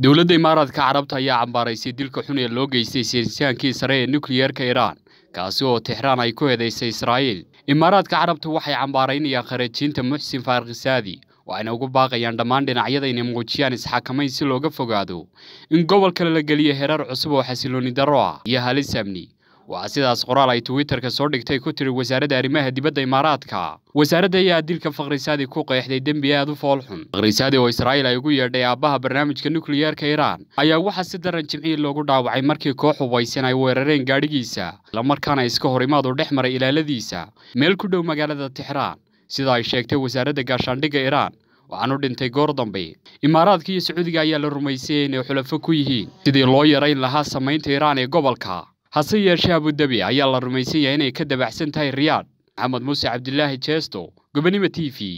dowladda imaaraadka carabta ayaa cambaaraysay dilka xun ee loo geystay sirsaankii sare ee nukliyeerka iiraan kaasi oo tixraan ay ku eedaysay israa'iil imaaraadka carabta waxay cambaaraynayaan kharajiinta muxsin faarkhisaadi waxayna ugu baaqayaan dhammaan dhinacyada inay muujiyaan isxakamayn si looga fogaado in gobolka la geliyo herar cusub oo xasilooni darro ah iyo halis amni waxaa sidaas qoraal ay twitter soo dhigtay ku tiri wasaaradda arrimaha dibadda imaaraadka wasaaradda ayaa dilka fakhrisaadi ku qeexday dembi aad u foolxun fakhrisaadi oo israa'iil ay ugu yeedhay aabbaha barnaamijka nukliyeerka iiraan ayaa waxaa si daran jimcii loogu dhaawacay markii koox hubaysan ay weerareen gaadhigiisa islamarkaana iska hor horimaadu dhex maray ilaaladiisa meel ku dhow magaalada tixraan sida ay sheegtay wasaaradda gaashaandhigga iiraan waxaanu dhintay goor dambe imaaraadka iyo sacuudiga ayaa la rumaysayay inay xulafo ku yihiin sidii loo yarayn lahaa samaynta iiraan ee gobolka hase yeeshee abudabi ayaa la rumaysan yahay inay ka dabaxsan tahay riyaad maxamed muuse cabdilaahi jeesto gobonimo t v